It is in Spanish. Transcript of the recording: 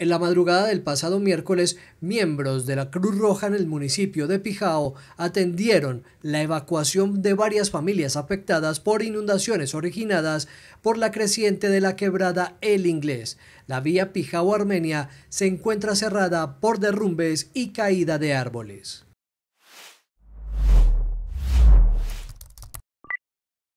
En la madrugada del pasado miércoles, miembros de la Cruz Roja en el municipio de Pijao atendieron la evacuación de varias familias afectadas por inundaciones originadas por la creciente de la quebrada El Inglés. La vía Pijao-Armenia se encuentra cerrada por derrumbes y caída de árboles.